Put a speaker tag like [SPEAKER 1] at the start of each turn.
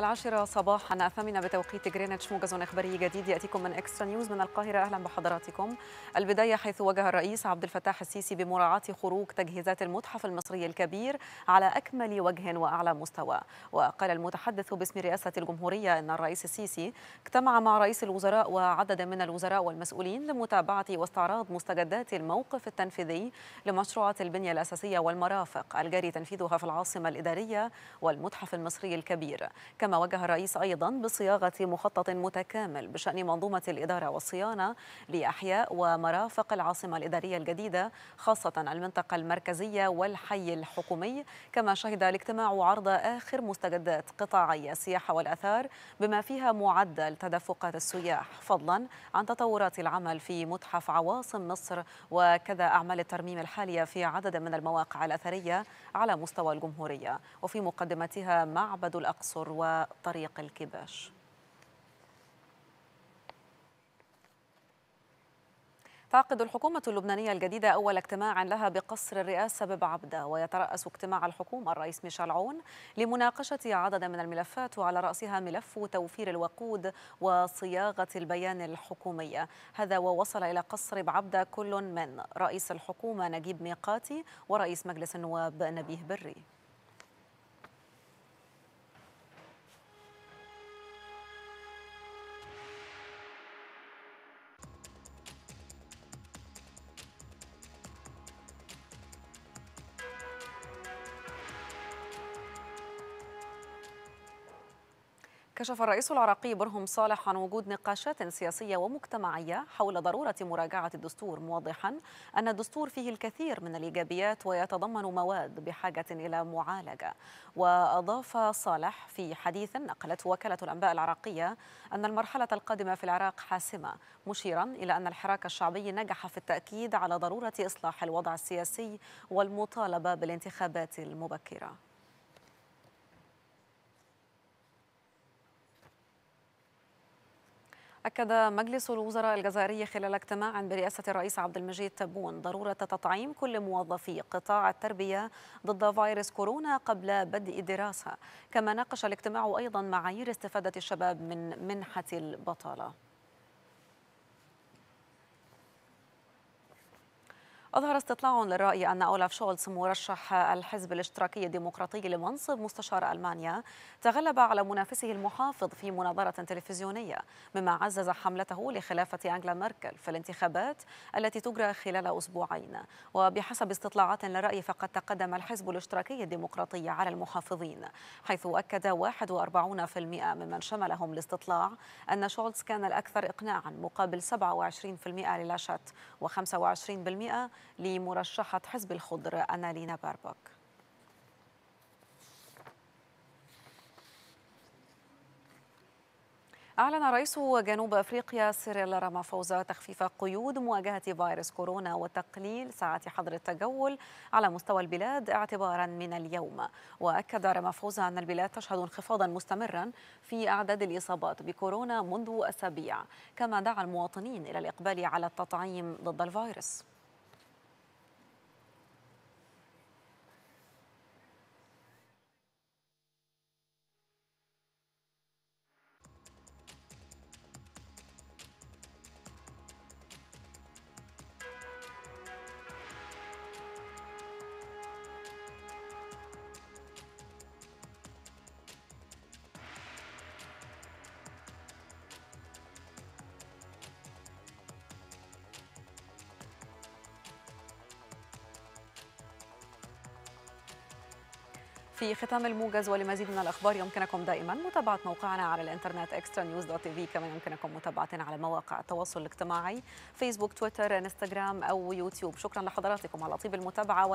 [SPEAKER 1] العاشرة صباحا الثامنة بتوقيت جرينتش موجز إخباري جديد يأتيكم من إكسترا نيوز من القاهرة أهلا بحضراتكم البداية حيث وجه الرئيس عبد الفتاح السيسي بمراعاة خروج تجهيزات المتحف المصري الكبير على أكمل وجه وأعلى مستوى وقال المتحدث باسم رئاسة الجمهورية أن الرئيس السيسي اجتمع مع رئيس الوزراء وعدد من الوزراء والمسؤولين لمتابعة واستعراض مستجدات الموقف التنفيذي لمشروعات البنية الأساسية والمرافق الجاري تنفيذها في العاصمة الإدارية والمتحف المصري الكبير كما كما وجه الرئيس أيضا بصياغة مخطط متكامل بشأن منظومة الإدارة والصيانة لأحياء ومرافق العاصمة الإدارية الجديدة خاصة المنطقة المركزية والحي الحكومي كما شهد الاجتماع عرض آخر مستجدات قطاعي السياحة والأثار بما فيها معدل تدفقات السياح فضلا عن تطورات العمل في متحف عواصم مصر وكذا أعمال الترميم الحالية في عدد من المواقع الأثرية على مستوى الجمهورية وفي مقدمتها معبد الأقصر و وطريق الكباش تعقد الحكومة اللبنانية الجديدة أول اجتماع لها بقصر الرئاسة ببعبدة ويترأس اجتماع الحكومة الرئيس ميشيل عون لمناقشة عدد من الملفات وعلى رأسها ملف توفير الوقود وصياغة البيان الحكومية هذا ووصل إلى قصر بعبدة كل من رئيس الحكومة نجيب ميقاتي ورئيس مجلس النواب نبيه بري كشف الرئيس العراقي برهم صالح عن وجود نقاشات سياسية ومجتمعية حول ضرورة مراجعة الدستور موضحا أن الدستور فيه الكثير من الإيجابيات ويتضمن مواد بحاجة إلى معالجة وأضاف صالح في حديث نقلته وكالة الأنباء العراقية أن المرحلة القادمة في العراق حاسمة مشيرا إلى أن الحراك الشعبي نجح في التأكيد على ضرورة إصلاح الوضع السياسي والمطالبة بالانتخابات المبكرة أكد مجلس الوزراء الجزائري خلال اجتماع برئاسة الرئيس عبد المجيد تبون ضرورة تطعيم كل موظفي قطاع التربية ضد فيروس كورونا قبل بدء الدراسة كما ناقش الاجتماع أيضا معايير استفادة الشباب من منحة البطالة أظهر استطلاع للرأي أن أولاف شولتز مرشح الحزب الاشتراكي الديمقراطي لمنصب مستشار ألمانيا تغلب على منافسه المحافظ في مناظرة تلفزيونية مما عزز حملته لخلافة أنجلا ميركل في الانتخابات التي تجرى خلال أسبوعين وبحسب استطلاعات للرأي فقد تقدم الحزب الاشتراكي الديمقراطي على المحافظين حيث أكد 41% ممن شملهم الاستطلاع أن شولتز كان الأكثر إقناعا مقابل 27% للاشات و25% لمرشحة حزب الخضر أنالينا باربك أعلن رئيس جنوب أفريقيا سيريل رامافوزا تخفيف قيود مواجهة فيروس كورونا وتقليل ساعات حظر التجول على مستوى البلاد اعتبارا من اليوم وأكد رامافوزا أن البلاد تشهد انخفاضا مستمرا في أعداد الإصابات بكورونا منذ أسابيع كما دعا المواطنين إلى الإقبال على التطعيم ضد الفيروس في ختام الموجز ولمزيد من الأخبار يمكنكم دائما متابعة موقعنا على الإنترنت اكسترا نيوز دوت تي في كما يمكنكم متابعتنا على مواقع التواصل الاجتماعي فيسبوك تويتر انستغرام أو يوتيوب شكرا لحضراتكم على طيب المتابعة